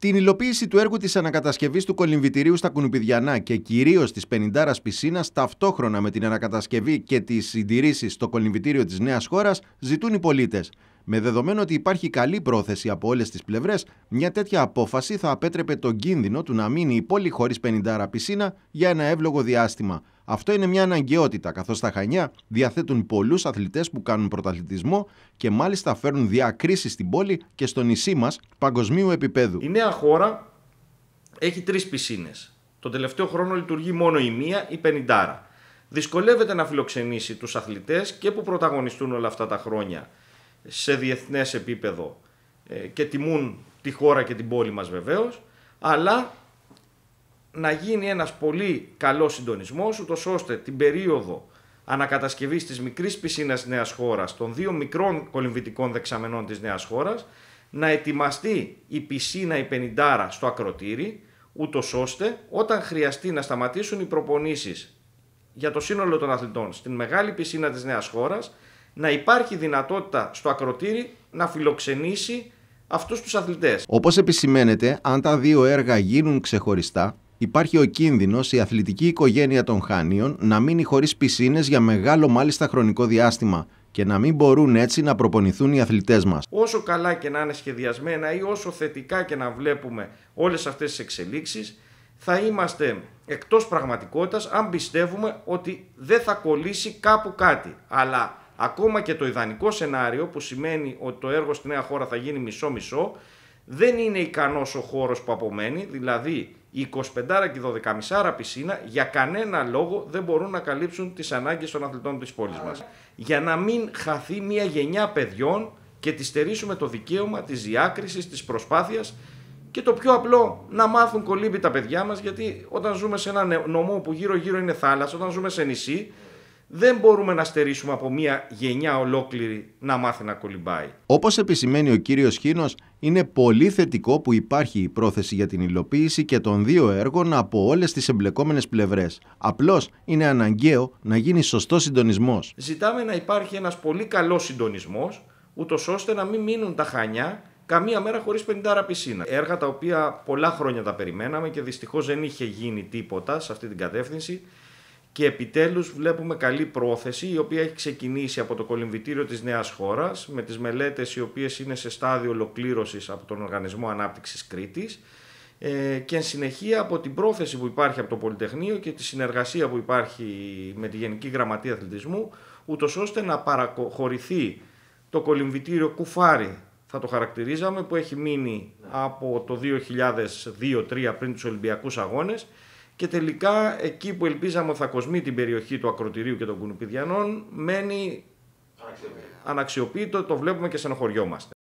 Την υλοποίηση του έργου της ανακατασκευής του κολυμβητηρίου στα Κουνουπιδιανά και κυρίως της Πενιντάρας πισίνας, ταυτόχρονα με την ανακατασκευή και τις συντηρήσεις στο κολυμβητήριο της νέας χώρας, ζητούν οι πολίτες. Με δεδομένο ότι υπάρχει καλή πρόθεση από όλες τις πλευρές, μια τέτοια απόφαση θα απέτρεπε τον κίνδυνο του να μείνει η πόλη χωρίς Πενιντάρα πισίνα για ένα εύλογο διάστημα. Αυτό είναι μια αναγκαιότητα, καθώς τα Χανιά διαθέτουν πολλούς αθλητές που κάνουν πρωταθλητισμό και μάλιστα φέρνουν διακρίσεις στην πόλη και στο νησί μας παγκοσμίου επίπεδου. Η νέα χώρα έχει τρεις πισίνες. Τον τελευταίο χρόνο λειτουργεί μόνο η μία, η πενιντάρα. Δυσκολεύεται να φιλοξενήσει τους αθλητές και που πρωταγωνιστούν όλα αυτά τα χρόνια σε διεθνές επίπεδο ε, και τιμούν τη χώρα και την πόλη μας βεβαίως, αλλά να γίνει ένας πολύ καλός συντονισμός, ούτως ώστε την περίοδο ανακατασκευής της μικρής πισίνας της νέας χώρας, των δύο μικρών κολυμβητικών δεξαμενών της νέας χώρας, να ετοιμαστεί η πισίνα η πενιντάρα στο ακροτήρι, ούτως ώστε όταν χρειαστεί να σταματήσουν οι προπονήσεις για το σύνολο των αθλητών στην μεγάλη πισίνα της νέας χώρας, να υπάρχει δυνατότητα στο ακροτήρι να φιλοξενήσει αυτούς τους αθλητές. Όπως επισημαίνεται, αν τα δύο έργα γίνουν ξεχωριστά, Υπάρχει ο κίνδυνος η αθλητική οικογένεια των Χανίων να μείνει χωρίς πισίνες για μεγάλο μάλιστα χρονικό διάστημα και να μην μπορούν έτσι να προπονηθούν οι αθλητές μας. Όσο καλά και να είναι σχεδιασμένα ή όσο θετικά και να βλέπουμε όλες αυτές τις εξελίξεις, θα είμαστε εκτός πραγματικότητας αν πιστεύουμε ότι δεν θα κολλήσει κάπου κάτι. Αλλά ακόμα και το ιδανικό σενάριο που σημαίνει ότι το έργο στη νέα χώρα θα γίνει μισό-μισό, δεν είναι ικανός ο χώρος που απομένει, δηλαδή η 25 και 12 μισάρα πισίνα για κανένα λόγο δεν μπορούν να καλύψουν τις ανάγκες των αθλητών της πόλης μας. Για να μην χαθεί μια γενιά παιδιών και τη στερήσουμε το δικαίωμα της διάκρισης, της προσπάθειας και το πιο απλό να μάθουν κολύμπι τα παιδιά μας. Γιατί όταν ζούμε σε ένα νομό που γύρω-γύρω είναι θάλασσα, όταν ζούμε σε νησί, δεν μπορούμε να στερήσουμε από μια γενιά ολόκληρη να μάθει να κολυμπάει. Όπως επισημαίνει ο κύριος Χίνος, είναι πολύ θετικό που υπάρχει η πρόθεση για την υλοποίηση και των δύο έργων από όλες τις εμπλεκόμενες πλευρές. Απλώς είναι αναγκαίο να γίνει σωστός συντονισμός. Ζητάμε να υπάρχει ένας πολύ καλός συντονισμός, ούτως ώστε να μην μείνουν τα χανιά καμία μέρα χωρίς 50 πισίνα. Έργα τα οποία πολλά χρόνια τα περιμέναμε και δυστυχώς δεν είχε γίνει τίποτα σε αυτή την κατεύθυνση και επιτέλους βλέπουμε καλή πρόθεση η οποία έχει ξεκινήσει από το κολυμβητήριο της νέας χώρας με τις μελέτες οι οποίες είναι σε στάδιο ολοκλήρωσης από τον Οργανισμό Ανάπτυξης Κρήτης ε, και εν συνεχεία από την πρόθεση που υπάρχει από το Πολυτεχνείο και τη συνεργασία που υπάρχει με τη Γενική Γραμματεία Αθλητισμού ούτως ώστε να παραχωρηθεί το κολυμβητήριο κουφάρι θα το χαρακτηρίζαμε που έχει μείνει από το 2002-2003 πριν τους Ολυμπιακούς Αγώνες και τελικά εκεί που ελπίζαμε θα κοσμεί την περιοχή του Ακροτηρίου και των Κουνουπιδιανών μένει αναξιοποιητό, το βλέπουμε και στενοχωριόμαστε.